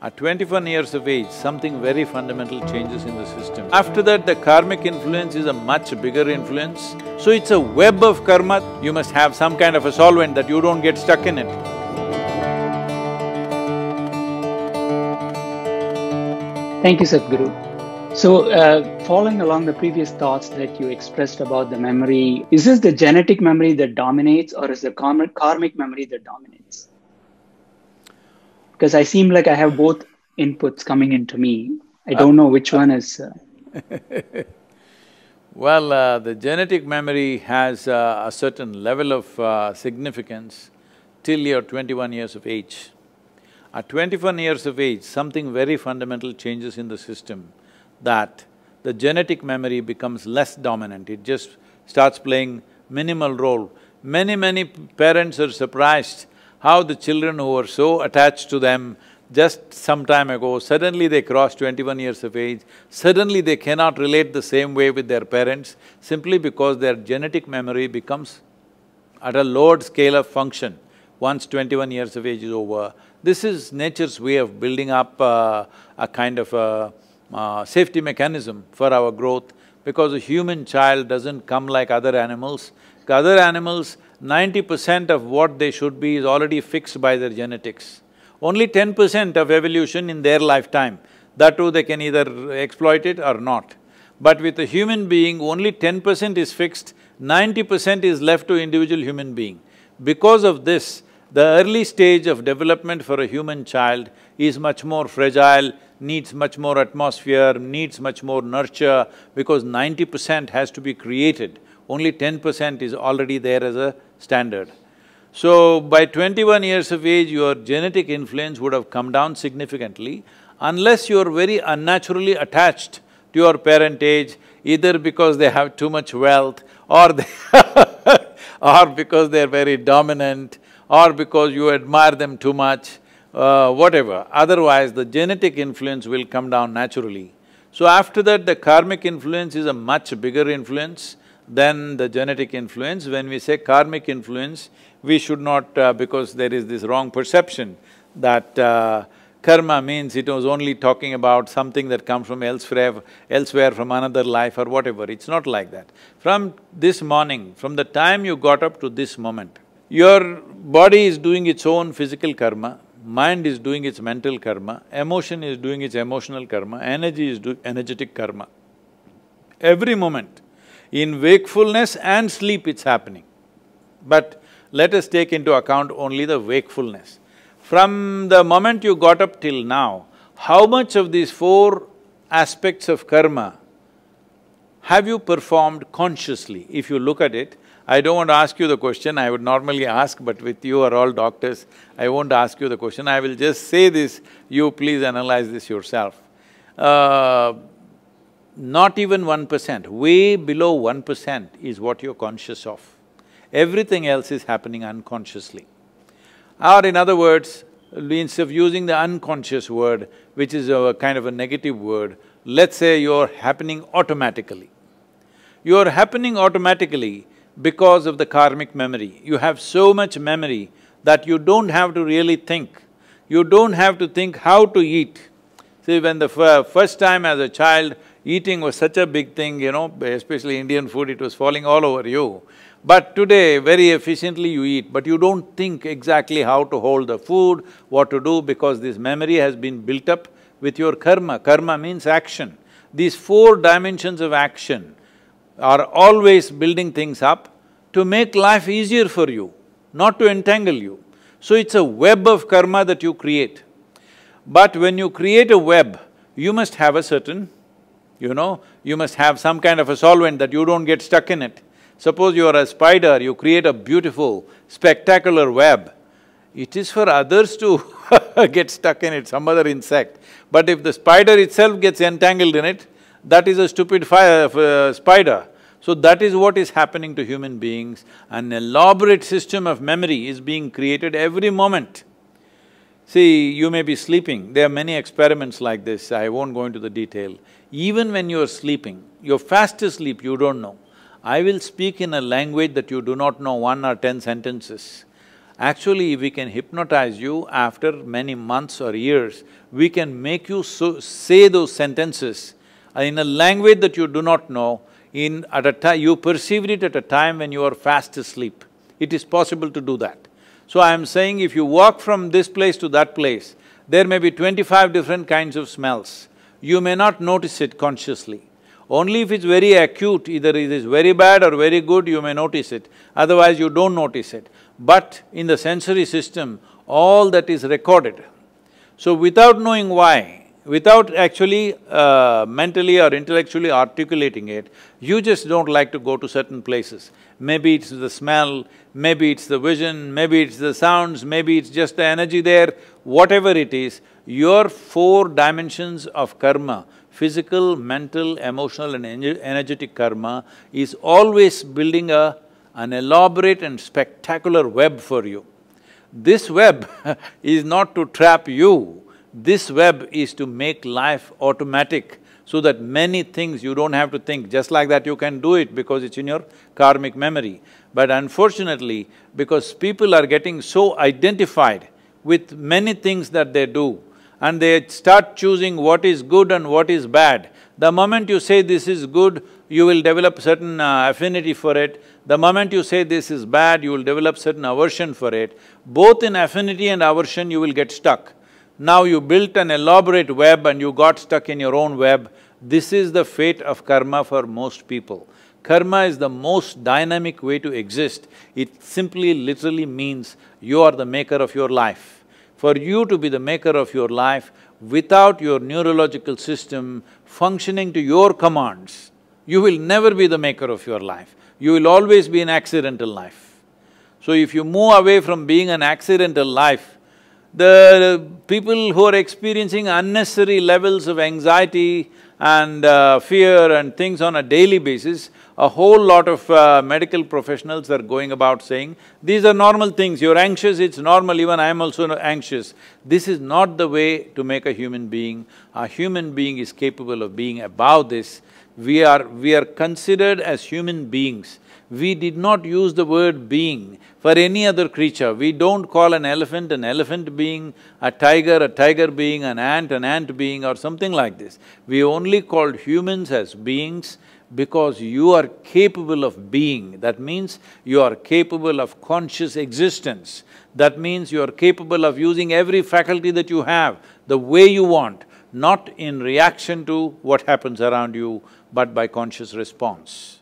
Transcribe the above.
At twenty-one years of age, something very fundamental changes in the system. After that, the karmic influence is a much bigger influence. So it's a web of karma, you must have some kind of a solvent that you don't get stuck in it. Thank you, Sadhguru. So, uh, following along the previous thoughts that you expressed about the memory, is this the genetic memory that dominates or is the karmic memory that dominates? because I seem like I have both inputs coming into me. I don't know which one is. Uh... well, uh, the genetic memory has uh, a certain level of uh, significance till you're twenty-one years of age. At twenty-one years of age, something very fundamental changes in the system that the genetic memory becomes less dominant, it just starts playing minimal role. Many, many parents are surprised how the children who were so attached to them just some time ago, suddenly they cross twenty-one years of age, suddenly they cannot relate the same way with their parents simply because their genetic memory becomes at a lowered scale of function once twenty-one years of age is over. This is nature's way of building up uh, a kind of a, uh, safety mechanism for our growth because a human child doesn't come like other animals. The other animals, ninety percent of what they should be is already fixed by their genetics. Only ten percent of evolution in their lifetime, that too they can either exploit it or not. But with a human being, only ten percent is fixed, ninety percent is left to individual human being. Because of this, the early stage of development for a human child is much more fragile, needs much more atmosphere, needs much more nurture, because ninety percent has to be created, only ten percent is already there as a standard. So, by twenty-one years of age, your genetic influence would have come down significantly unless you are very unnaturally attached to your parentage, either because they have too much wealth or they or because they're very dominant or because you admire them too much, uh, whatever. Otherwise, the genetic influence will come down naturally. So after that, the karmic influence is a much bigger influence then the genetic influence. When we say karmic influence, we should not… Uh, because there is this wrong perception that uh, karma means it was only talking about something that comes from elsewhere, elsewhere from another life or whatever, it's not like that. From this morning, from the time you got up to this moment, your body is doing its own physical karma, mind is doing its mental karma, emotion is doing its emotional karma, energy is doing energetic karma. Every moment, in wakefulness and sleep it's happening. But let us take into account only the wakefulness. From the moment you got up till now, how much of these four aspects of karma have you performed consciously? If you look at it, I don't want to ask you the question, I would normally ask, but with you are all doctors, I won't ask you the question, I will just say this, you please analyze this yourself. Uh, not even one percent, way below one percent is what you're conscious of. Everything else is happening unconsciously. Or in other words, instead of using the unconscious word, which is a kind of a negative word, let's say you're happening automatically. You're happening automatically because of the karmic memory. You have so much memory that you don't have to really think. You don't have to think how to eat. See, when the first time as a child, Eating was such a big thing, you know, especially Indian food, it was falling all over you. But today, very efficiently you eat, but you don't think exactly how to hold the food, what to do, because this memory has been built up with your karma. Karma means action. These four dimensions of action are always building things up to make life easier for you, not to entangle you. So it's a web of karma that you create. But when you create a web, you must have a certain you know, you must have some kind of a solvent that you don't get stuck in it. Suppose you are a spider, you create a beautiful, spectacular web, it is for others to get stuck in it, some other insect. But if the spider itself gets entangled in it, that is a stupid a uh, spider. So that is what is happening to human beings. An elaborate system of memory is being created every moment. See, you may be sleeping, there are many experiments like this, I won't go into the detail. Even when you're sleeping, your fast asleep, you don't know. I will speak in a language that you do not know one or ten sentences. Actually, we can hypnotize you after many months or years, we can make you so say those sentences in a language that you do not know, in… at a time… you perceived it at a time when you are fast asleep. It is possible to do that. So I am saying if you walk from this place to that place, there may be twenty-five different kinds of smells. You may not notice it consciously. Only if it's very acute, either it is very bad or very good, you may notice it, otherwise you don't notice it. But in the sensory system, all that is recorded. So without knowing why, without actually uh, mentally or intellectually articulating it, you just don't like to go to certain places. Maybe it's the smell, maybe it's the vision, maybe it's the sounds, maybe it's just the energy there, whatever it is, your four dimensions of karma, physical, mental, emotional and energetic karma is always building a, an elaborate and spectacular web for you. This web is not to trap you, this web is to make life automatic so that many things you don't have to think, just like that you can do it because it's in your karmic memory. But unfortunately, because people are getting so identified with many things that they do, and they start choosing what is good and what is bad. The moment you say this is good, you will develop certain uh, affinity for it. The moment you say this is bad, you will develop certain aversion for it. Both in affinity and aversion, you will get stuck. Now you built an elaborate web and you got stuck in your own web. This is the fate of karma for most people. Karma is the most dynamic way to exist. It simply literally means you are the maker of your life. For you to be the maker of your life, without your neurological system functioning to your commands, you will never be the maker of your life. You will always be an accidental life. So if you move away from being an accidental life the people who are experiencing unnecessary levels of anxiety and uh, fear and things on a daily basis, a whole lot of uh, medical professionals are going about saying, these are normal things, you're anxious, it's normal, even I'm also anxious. This is not the way to make a human being. A human being is capable of being above this we are… we are considered as human beings. We did not use the word being for any other creature. We don't call an elephant an elephant being, a tiger a tiger being, an ant an ant being or something like this. We only called humans as beings because you are capable of being. That means you are capable of conscious existence. That means you are capable of using every faculty that you have the way you want, not in reaction to what happens around you, but by conscious response.